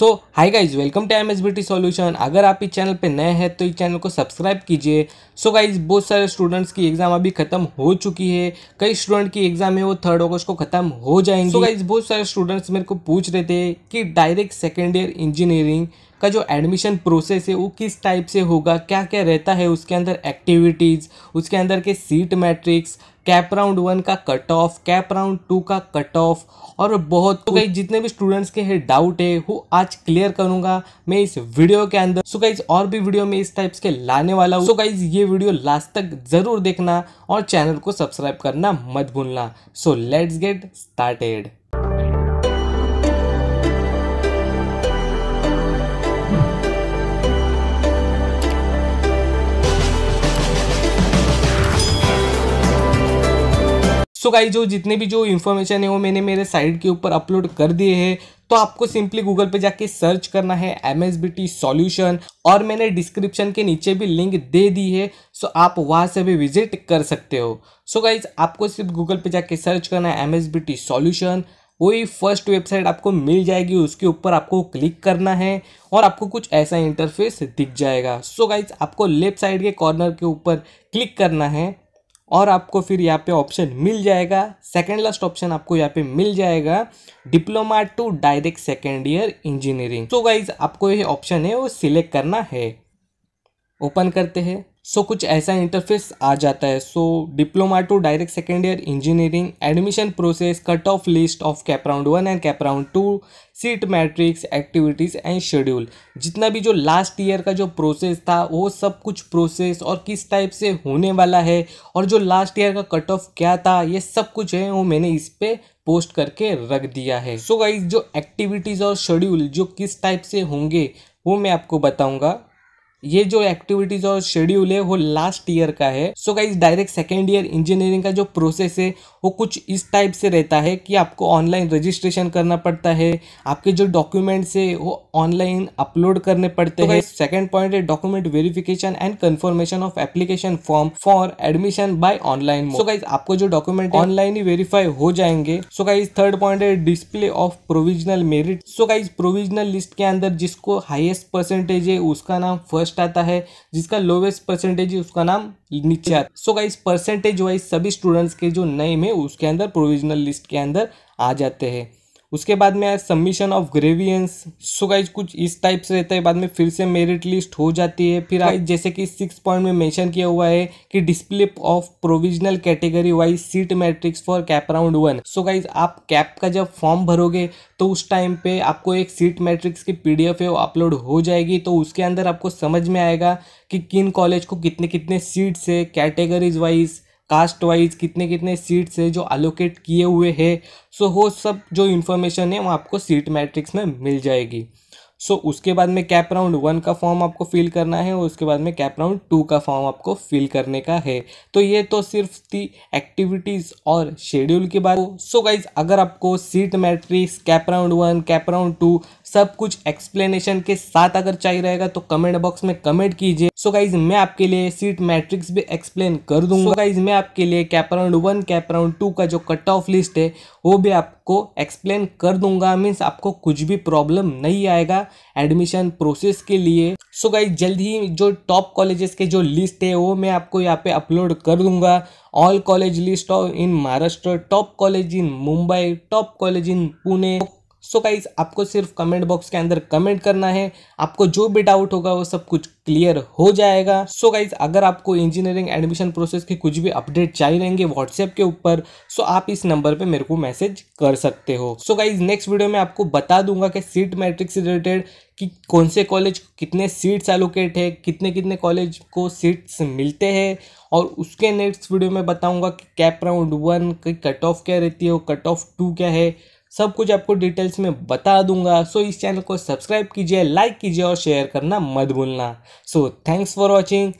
so hi guys welcome to M S B T solution अगर आप इस channel पे नए हैं तो इस चैनल को सब्सक्राइब कीजिए सो गाइज बहुत सारे स्टूडेंट्स की एग्जाम अभी खत्म हो चुकी है कई स्टूडेंट की एग्जाम है वो थर्ड ऑगस्ट को खत्म हो जाएंगे सो गाइज बहुत सारे स्टूडेंट्स मेरे को पूछ रहे थे कि डायरेक्ट सेकेंड ईयर इंजीनियरिंग का जो एडमिशन प्रोसेस है वो किस टाइप से होगा क्या क्या रहता है उसके अंदर एक्टिविटीज़ उसके अंदर के seat matrix CAP round one का cut off CAP round two का कट ऑफ और बहुत तो गाइज जितने भी स्टूडेंट्स के है डाउट है वो आज क्लियर करूंगा मैं इस वीडियो के अंदर सो गाइज और भी वीडियो में इस टाइप्स के लाने वाला हूँ सो गाइज ये वीडियो लास्ट तक जरूर देखना और चैनल को सब्सक्राइब करना मत भूलना so let's get started so guys जो जितने भी जो इन्फॉर्मेशन है वो मैंने मेरे साइट के ऊपर अपलोड कर दिए है तो आपको सिंपली गूगल पे जाके सर्च करना है M S B T solution और मैंने डिस्क्रिप्शन के नीचे भी लिंक दे दी है सो आप वहाँ से भी विजिट कर सकते हो सो गाइज आपको सिर्फ गूगल पे जाके सर्च करना है M S B T solution वही फर्स्ट वेबसाइट आपको मिल जाएगी उसके ऊपर आपको क्लिक करना है और आपको कुछ ऐसा इंटरफेस दिख जाएगा सो so गाइज आपको लेफ्ट साइड के कॉर्नर के ऊपर क्लिक करना है और आपको फिर यहाँ पे ऑप्शन मिल जाएगा सेकेंड लास्ट ऑप्शन आपको यहाँ पे मिल जाएगा diploma to direct second year engineering तो गाइज आपको ये ऑप्शन है वो सिलेक्ट करना है ओपन करते हैं सो so, कुछ ऐसा इंटरफेस आ जाता है so diploma to direct second year engineering admission process cut off list of CAP round one and CAP round two seat matrix activities and schedule जितना भी जो लास्ट ईयर का जो प्रोसेस था वो सब कुछ प्रोसेस और किस टाइप से होने वाला है और जो लास्ट ईयर का कट ऑफ क्या था ये सब कुछ है वो मैंने इस पर पोस्ट करके रख दिया है सो so गाइज जो एक्टिविटीज़ और शेड्यूल जो किस टाइप से होंगे वो मैं आपको बताऊँगा ये जो एक्टिविटीज और शेड्यूल है वो लास्ट ईयर का है so guys direct second year engineering का जो प्रोसेस है वो कुछ इस टाइप से रहता है कि आपको ऑनलाइन रजिस्ट्रेशन करना पड़ता है आपके जो डॉक्यूमेंट्स है वो ऑनलाइन अपलोड करने पड़ते तो हैं सेकेंड पॉइंट है document verification and confirmation of application form for admission by online so guys आपको जो डॉक्यूमेंट ऑनलाइन ही वेरीफाई हो जाएंगे सो गाइज थर्ड पॉइंट है display of provisional merit so guys provisional list के अंदर जिसको हाइएस्ट परसेंटेज है उसका नाम फर्स्ट फर्स्ट आता है जिसका लोवेस्ट परसेंटेज उसका नाम नीचे आता है सो गाइस परसेंटेज वाइज सभी स्टूडेंट्स के जो नए में उसके अंदर प्रोविजनल लिस्ट के अंदर आ जाते हैं उसके बाद में आया submission of grievance so guys कुछ इस टाइप से रहता है बाद में फिर से मेरिट लिस्ट हो जाती है फिर आज जैसे कि सिक्स पॉइंट में मेंशन किया हुआ है कि display of provisional category wise seat matrix for CAP round one so guys आप कैप का जब फॉर्म भरोगे तो उस टाइम पे आपको एक सीट मैट्रिक्स की पी है वो अपलोड हो जाएगी तो उसके अंदर आपको समझ में आएगा कि किन कॉलेज को कितने कितने सीट्स है कैटेगरीज वाइज कास्ट वाइज कितने कितने सीट्स है जो अलोकेट किए हुए है सो वो सब जो इन्फॉर्मेशन है वो आपको सीट मैट्रिक्स में मिल जाएगी सो so, उसके बाद में कैप राउंड वन का फॉर्म आपको फिल करना है और उसके बाद में कैप राउंड टू का फॉर्म आपको फिल करने का है तो ये तो सिर्फ थी एक्टिविटीज़ और शेड्यूल की बात सो गाइज अगर आपको seat matrix CAP round one CAP round two सब कुछ एक्सप्लेनेशन के साथ अगर चाहिए रहेगा तो कमेंट बॉक्स में कमेंट कीजिए सो गाइज मैं आपके लिए सीट मैट्रिक्स भी एक्सप्लेन कर दूंगा so मैं आपके लिए CAP round one CAP round two का जो कट ऑफ लिस्ट है वो भी आपको एक्सप्लेन कर दूंगा मीन्स आपको कुछ भी प्रॉब्लम नहीं आएगा एडमिशन प्रोसेस के लिए सो so गाइज जल्द ही जो टॉप कॉलेजेस के जो लिस्ट है वो मैं आपको यहाँ पे अपलोड कर दूंगा all college list of in Maharashtra top college in Mumbai top college in Pune so so guys आपको सिर्फ कमेंट बॉक्स के अंदर कमेंट करना है आपको जो भी डाउट होगा वो सब कुछ क्लियर हो जाएगा सो so गाइज अगर आपको इंजीनियरिंग एडमिशन प्रोसेस के कुछ भी अपडेट चाहिए रहेंगे व्हाट्सएप के ऊपर सो so आप इस नंबर पे मेरे को मैसेज कर सकते हो सो गाइज नेक्स्ट वीडियो में आपको बता दूंगा कि सीट मैट्रिक्स रिलेटेड कि कौन से कॉलेज कितने सीट्स एलोकेट है कितने कितने कॉलेज को सीट्स मिलते हैं और उसके नेक्स्ट वीडियो में बताऊँगा कि कैप राउंड वन की कट ऑफ क्या रहती है और कट ऑफ टू क्या है सब कुछ आपको डिटेल्स में बता दूंगा सो इस चैनल को सब्सक्राइब कीजिए लाइक कीजिए और शेयर करना मत भूलना सो थैंक्स फॉर वॉचिंग